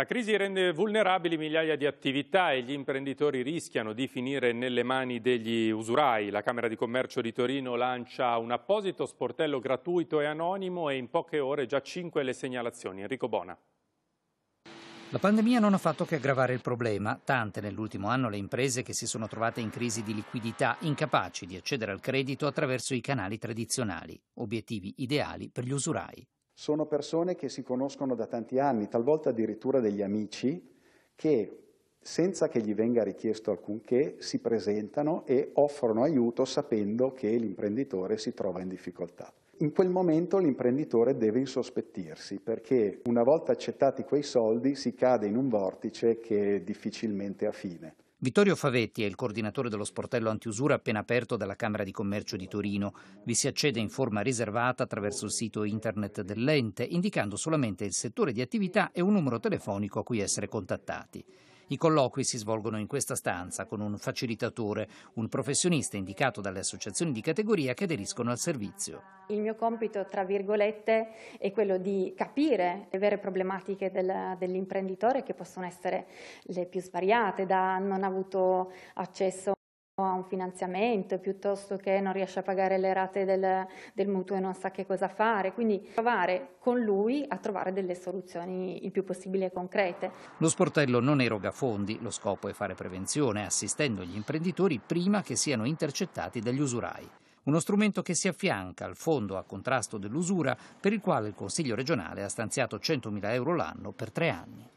La crisi rende vulnerabili migliaia di attività e gli imprenditori rischiano di finire nelle mani degli usurai. La Camera di Commercio di Torino lancia un apposito sportello gratuito e anonimo e in poche ore già cinque le segnalazioni. Enrico Bona. La pandemia non ha fatto che aggravare il problema, tante nell'ultimo anno le imprese che si sono trovate in crisi di liquidità incapaci di accedere al credito attraverso i canali tradizionali, obiettivi ideali per gli usurai sono persone che si conoscono da tanti anni, talvolta addirittura degli amici, che senza che gli venga richiesto alcunché si presentano e offrono aiuto sapendo che l'imprenditore si trova in difficoltà. In quel momento l'imprenditore deve insospettirsi perché una volta accettati quei soldi si cade in un vortice che difficilmente ha fine. Vittorio Favetti è il coordinatore dello sportello antiusura appena aperto dalla Camera di Commercio di Torino. Vi si accede in forma riservata attraverso il sito internet dell'ente, indicando solamente il settore di attività e un numero telefonico a cui essere contattati. I colloqui si svolgono in questa stanza con un facilitatore, un professionista indicato dalle associazioni di categoria che aderiscono al servizio. Il mio compito, tra virgolette, è quello di capire le vere problematiche del, dell'imprenditore che possono essere le più svariate, da non avuto accesso ha un finanziamento piuttosto che non riesce a pagare le rate del, del mutuo e non sa che cosa fare. Quindi provare con lui a trovare delle soluzioni il più possibile concrete. Lo sportello non eroga fondi, lo scopo è fare prevenzione assistendo gli imprenditori prima che siano intercettati dagli usurai uno strumento che si affianca al fondo a contrasto dell'usura per il quale il Consiglio regionale ha stanziato 100.000 euro l'anno per tre anni.